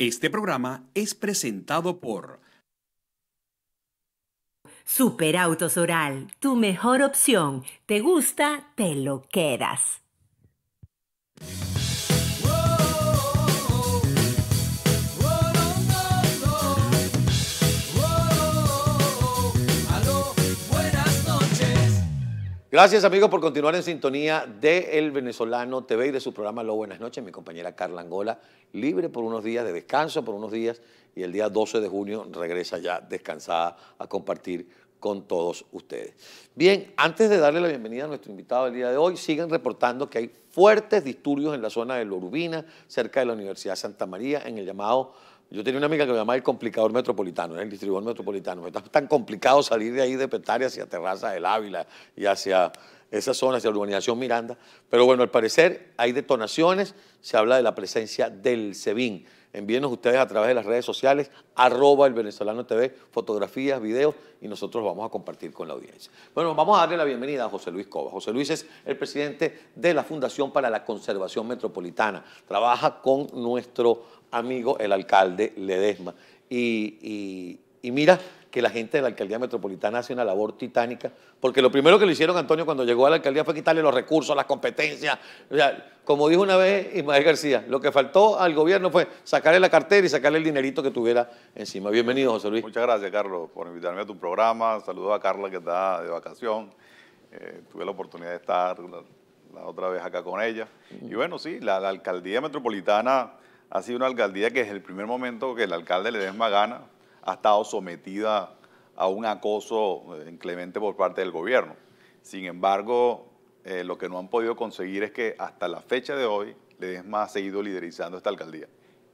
Este programa es presentado por Superautos Oral, tu mejor opción. ¿Te gusta? Te lo quedas. Gracias amigos por continuar en sintonía de El Venezolano TV y de su programa Lo Buenas noches. Mi compañera Carla Angola, libre por unos días de descanso, por unos días, y el día 12 de junio regresa ya descansada a compartir con todos ustedes. Bien, antes de darle la bienvenida a nuestro invitado del día de hoy, siguen reportando que hay fuertes disturbios en la zona de Lorubina, cerca de la Universidad Santa María, en el llamado yo tenía una amiga que me llamaba el complicador metropolitano, era el distribuidor metropolitano. Está tan complicado salir de ahí de Petare hacia Terraza del Ávila y hacia esa zona, hacia la urbanización Miranda. Pero bueno, al parecer hay detonaciones, se habla de la presencia del SEBIN. Envíenos ustedes a través de las redes sociales, arroba el venezolano TV, fotografías, videos, y nosotros vamos a compartir con la audiencia. Bueno, vamos a darle la bienvenida a José Luis Cova. José Luis es el presidente de la Fundación para la Conservación Metropolitana. Trabaja con nuestro amigo el alcalde Ledesma. Y, mira que la gente de la alcaldía metropolitana hace una labor titánica, porque lo primero que le hicieron Antonio cuando llegó a la alcaldía fue quitarle los recursos, las competencias. O sea, como dijo una vez Ismael García, lo que faltó al gobierno fue sacarle la cartera y sacarle el dinerito que tuviera encima. Bienvenido, José Luis. Muchas gracias, Carlos, por invitarme a tu programa. Saludos a Carla, que está de vacación. Eh, tuve la oportunidad de estar la, otra vez acá con ella. Y bueno, sí, la alcaldía metropolitana ha sido una alcaldía que desde el primer momento que el alcalde le desma gana ha estado sometida a un acoso eh, inclemente por parte del gobierno. Sin embargo, eh, lo que no han podido conseguir es que hasta la fecha de hoy Ledesma ha seguido liderizando esta alcaldía.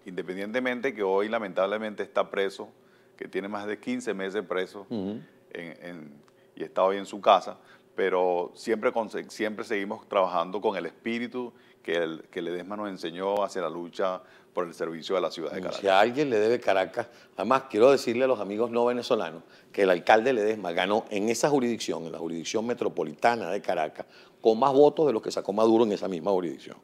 Independientemente que hoy lamentablemente está preso, que tiene más de 15 meses preso y está hoy en su casa, pero siempre, siempre seguimos trabajando con el espíritu que, Ledesma nos enseñó hacia la lucha por el servicio de la ciudad de Caracas. Si a alguien le debe Caracas, además quiero decirle a los amigos no venezolanos que el alcalde Ledesma ganó en esa jurisdicción, en la jurisdicción metropolitana de Caracas, con más votos de los que sacó Maduro en esa misma jurisdicción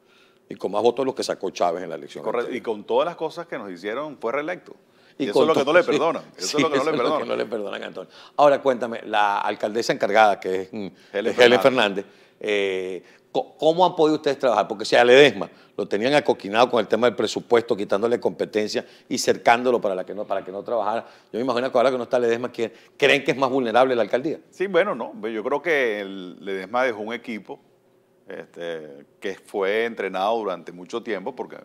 y con más votos de los que sacó Chávez en la elección. y con todas las cosas que nos hicieron fue reelecto. Y eso es lo que no le perdonan. Eso es lo que no le perdonan. Antonio. Ahora cuéntame, la alcaldesa encargada, que es mm, Helen Fernández, eh, ¿Cómo han podido ustedes trabajar? Porque si a Ledesma lo tenían acoquinado con el tema del presupuesto, quitándole competencia y cercándolo para, que, no, para que no trabajara. Yo me imagino que ahora que no está Ledesma, ¿creen que es más vulnerable la alcaldía? Sí, bueno, no. Pues yo creo que Ledesma dejó un equipo este, que fue entrenado durante mucho tiempo, porque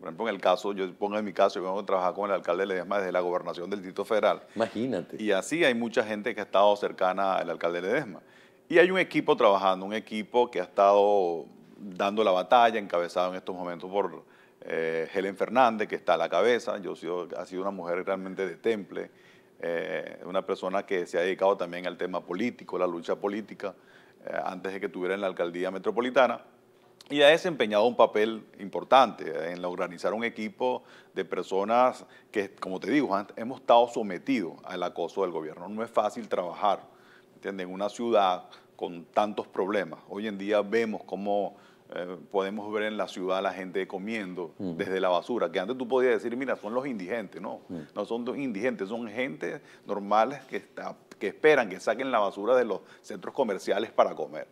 por ejemplo, en el caso, yo pongo en mi caso, yo vengo a trabajar con el alcalde de Ledesma desde la gobernación del Distrito Federal. Imagínate. Y así hay mucha gente que ha estado cercana al alcalde de Ledesma. Y hay un equipo trabajando, un equipo que ha estado dando la batalla, encabezado en estos momentos por eh, Helen Fernández, que está a la cabeza. Yo sido, ha sido una mujer realmente de temple, eh, una persona que se ha dedicado también al tema político, la lucha política, eh, antes de que tuviera en la alcaldía metropolitana y ha desempeñado un papel importante en organizar un equipo de personas que, como te digo, hemos estado sometidos al acoso del gobierno. No es fácil trabajar en una ciudad con tantos problemas. Hoy en día vemos cómo eh, podemos ver en la ciudad a la gente comiendo mm. desde la basura, que antes tú podías decir, mira, son los indigentes, no, mm. no son indigentes, son gente normales que, está, que esperan que saquen la basura de los centros comerciales para comer.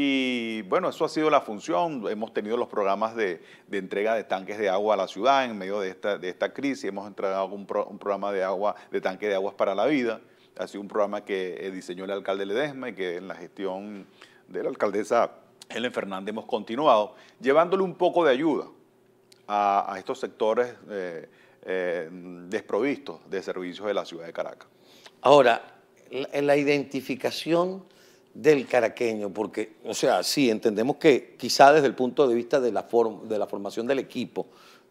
Y bueno, eso ha sido la función. Hemos tenido los programas de, entrega de tanques de agua a la ciudad en medio de esta, crisis. Hemos entregado un, programa de agua, de tanque de aguas para la vida. Ha sido un programa que eh, diseñó el alcalde Ledesma y que en la gestión de la alcaldesa Helen Fernández hemos continuado, llevándole un poco de ayuda a, estos sectores eh, eh, desprovistos de servicios de la ciudad de Caracas. Ahora, en la identificación del caraqueño? Porque, o sea, sí, entendemos que quizá desde el punto de vista de la, de la formación del equipo,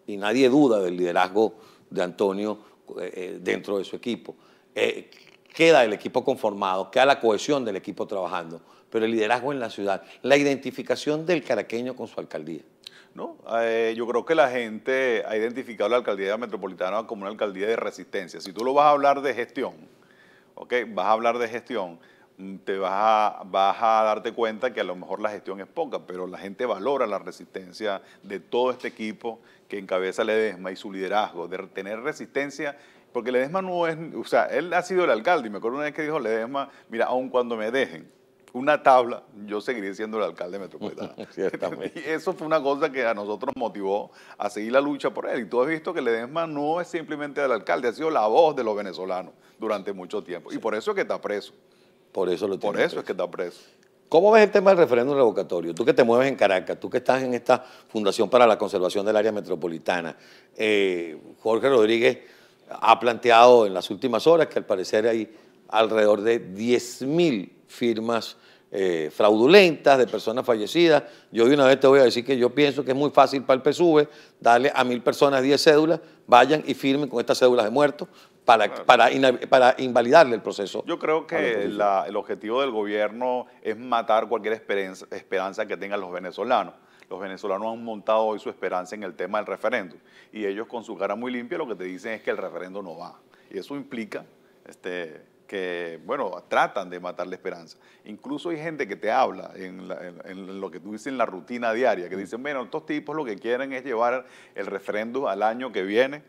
y nadie duda del liderazgo de Antonio eh, eh, dentro de su equipo, eh, queda el equipo conformado, queda la cohesión del equipo trabajando, pero el liderazgo en la ciudad, la identificación del caraqueño con su alcaldía. No, yo creo que la gente ha identificado la alcaldía metropolitana como una alcaldía de resistencia. Si tú lo vas a hablar de gestión, ¿ok? Vas a hablar de gestión te vas a, a darte cuenta que a lo mejor la gestión es poca, pero la gente valora la resistencia de todo este equipo que encabeza Ledesma y su liderazgo, de tener resistencia, porque Ledesma no es, o sea, él ha sido el alcalde, y me acuerdo una vez que dijo Ledesma, mira, aun cuando me dejen, una tabla, yo seguiré siendo el alcalde metropolitano. y eso fue una cosa que a nosotros motivó a seguir la lucha por él. Y tú has visto que Ledesma no es simplemente el alcalde, ha sido la voz de los venezolanos durante mucho tiempo. Y por eso es que está preso. Por eso lo Por eso es que está preso. ¿Cómo ves el tema del referéndum revocatorio? Tú que te mueves en Caracas, tú que estás en esta Fundación para la Conservación del Área Metropolitana, eh, Jorge Rodríguez ha planteado en las últimas horas que al parecer hay alrededor de 10.000 firmas eh, fraudulentas de personas fallecidas. Yo de una vez te voy a decir que yo pienso que es muy fácil para el PSUV darle a mil personas 10 cédulas, vayan y firmen con estas cédulas de muertos, para, para, para, invalidarle el proceso. Yo creo que el objetivo del gobierno es matar cualquier esperanza, que tengan los venezolanos. Los venezolanos han montado hoy su esperanza en el tema del referéndum y ellos con su cara muy limpia lo que te dicen es que el referéndum no va. Y eso implica este, que, bueno, tratan de matar la esperanza. Incluso hay gente que te habla en, lo que tú dices en la rutina diaria, que mm. dicen, bueno, estos tipos lo que quieren es llevar el referéndum al año que viene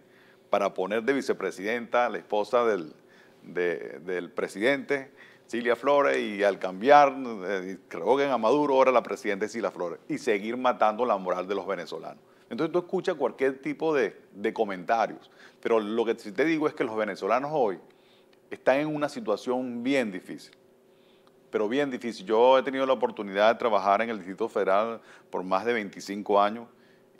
para poner de vicepresidenta a la esposa del, presidente, Cilia Flores, y al cambiar, eh, que a Maduro, ahora la presidenta es Flores, y seguir matando la moral de los venezolanos. Entonces tú escuchas cualquier tipo de, de comentarios, pero lo que te digo es que los venezolanos hoy están en una situación bien difícil pero bien difícil. Yo he tenido la oportunidad de trabajar en el Distrito Federal por más de 25 años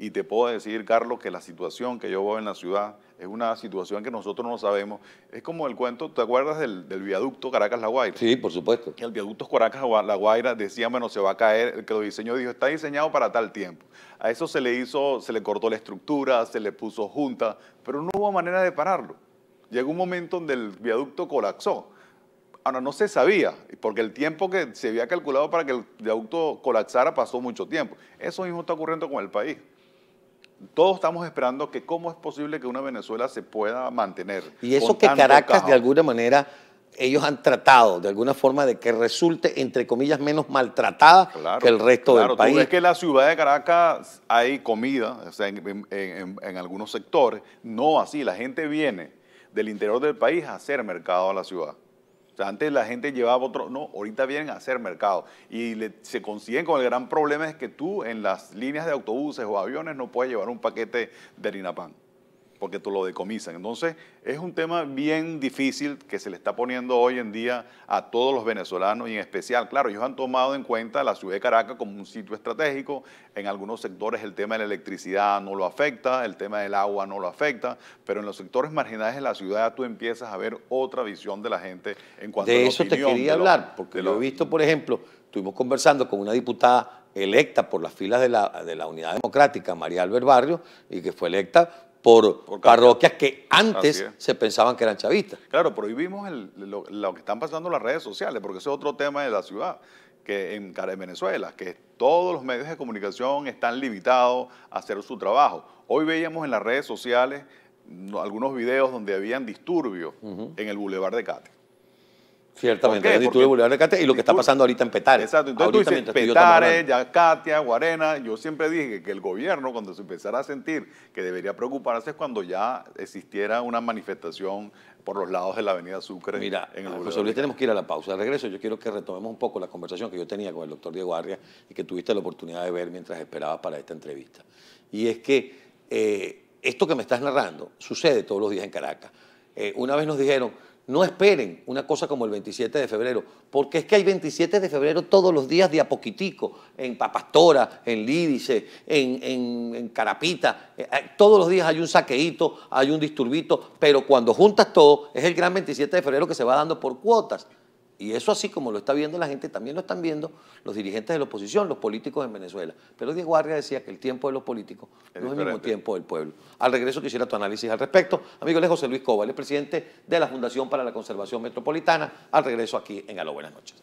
y te puedo decir, Carlos, que la situación que yo veo en la ciudad es una situación que nosotros no sabemos. Es como el cuento, ¿te acuerdas del, viaducto Caracas-La Guaira? Sí, por supuesto. Que el viaducto Caracas-La Guaira decía, bueno, se va a caer, el que lo diseñó dijo, está diseñado para tal tiempo. A eso se le hizo, se le cortó la estructura, se le puso junta, pero no hubo manera de pararlo. Llegó un momento donde el viaducto colapsó. Ahora, no se sabía, porque el tiempo que se había calculado para que el viaducto colapsara pasó mucho tiempo. Eso mismo está ocurriendo con el país todos estamos esperando que cómo es posible que una Venezuela se pueda mantener. Y eso que Caracas de alguna manera ellos han tratado de alguna forma de que resulte, entre comillas, menos maltratada que el resto del país. Claro, es que en la ciudad de Caracas hay comida, o sea, en, en algunos sectores, no así, la gente viene del interior del país a hacer mercado a la ciudad antes la gente llevaba otro, no, ahorita vienen a hacer mercado y se consiguen con el gran problema es que tú en las líneas de autobuses o aviones no puedes llevar un paquete de harina pan porque tú lo decomisan. Entonces, es un tema bien difícil que se le está poniendo hoy en día a todos los venezolanos y en especial, claro, ellos han tomado en cuenta la ciudad de Caracas como un sitio estratégico. En algunos sectores el tema de la electricidad no lo afecta, el tema del agua no lo afecta, pero en los sectores marginales de la ciudad tú empiezas a ver otra visión de la gente en cuanto a la eso te quería hablar, porque lo he visto, por ejemplo, estuvimos conversando con una diputada electa por las filas de la, de la Unidad Democrática, María Albert Barrio, y que fue electa por, parroquias que antes se pensaban que eran chavistas. Claro, prohibimos lo, que están pasando en las redes sociales, porque ese es otro tema de la ciudad, que en, Venezuela, que todos los medios de comunicación están limitados a hacer su trabajo. Hoy veíamos en las redes sociales algunos videos donde habían disturbios en el Boulevard de Cate. Ciertamente, y lo que está pasando ahorita en Petare. Exacto, entonces ahorita Petare, Guarena. Yo siempre dije que el gobierno, cuando se empezara a sentir que debería preocuparse, es cuando ya existiera una manifestación por los lados de la Avenida Sucre. Mira, en el tenemos que ir a la pausa. De regreso, yo quiero que retomemos un poco la conversación que yo tenía con el doctor Diego Arria y que tuviste la oportunidad de ver mientras esperabas para esta entrevista. Y es que eh, esto que me estás narrando sucede todos los días en Caracas. Eh, una vez nos dijeron no esperen una cosa como el 27 de febrero, porque es que hay 27 de febrero todos los días de a poquitico, en Papastora, en Lídice, en, Carapita, eh, todos los días hay un saqueíto, hay un disturbito, pero cuando juntas todo, es el gran 27 de febrero que se va dando por cuotas. Y eso así como lo está viendo la gente, también lo están viendo los dirigentes de la oposición, los políticos en Venezuela. Pero Diego Arria decía que el tiempo de los políticos no es el mismo tiempo del pueblo. Al regreso quisiera tu análisis al respecto. Amigo, él es José Luis Coba, el presidente de la Fundación para la Conservación Metropolitana. Al regreso aquí en Aló, buenas noches.